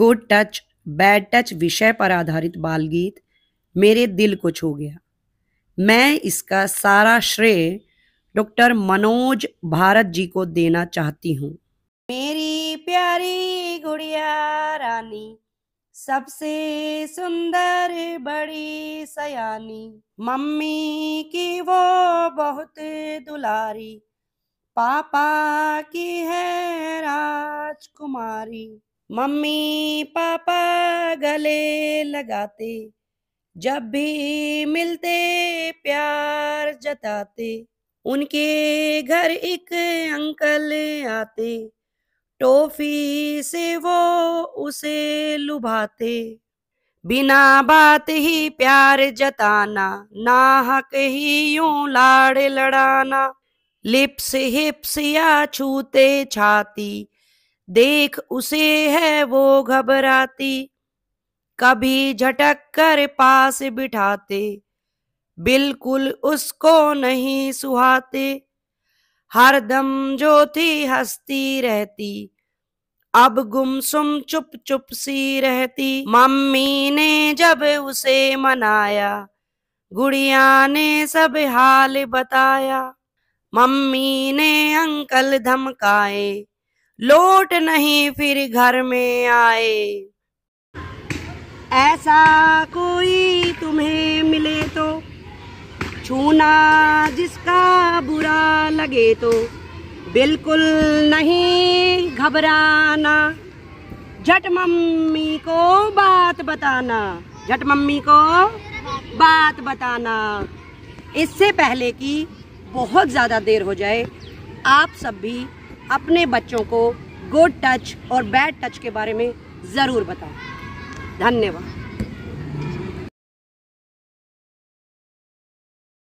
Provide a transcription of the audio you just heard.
good touch bad touch विषय पर आधारित बाल गीत मेरे दिल को छू गया मैं इसका सारा श्रेय डॉक्टर मनोज भारत जी को देना चाहती हूँ मेरी प्यारी गुड़िया रानी सबसे सुंदर बड़ी सयानी मम्मी की वो बहुत दुलारी पापा की है राजकुमारी मम्मी पापा गले लगाते जब भी मिलते प्यार जताते उनके घर एक अंकल आते टोफी से वो उसे लुभाते बिना बात ही प्यार जताना नाहक ही यूं लाड़ लड़ाना लिप्स हिप्स या छूते छाती देख उसे है वो घबराती कभी झटक कर पास बिठाते बिल्कुल उसको नहीं सुहाते दम जो थी हंसती रहती अब गुमसुम चुप चुप सी रहती मम्मी ने जब उसे मनाया गुड़िया ने सब हाल बताया मम्मी ने अंकल धमकाए लोट नहीं फिर घर में आए ऐसा कोई तुम्हें मिले तो छूना जिसका बुरा लगे तो बिल्कुल नहीं घबराना झट मम्मी को बात बताना झट मम्मी को बात बताना इससे पहले कि बहुत ज़्यादा देर हो जाए आप सब भी अपने बच्चों को गुड टच और बैड टच के बारे में ज़रूर बताएं धन्यवाद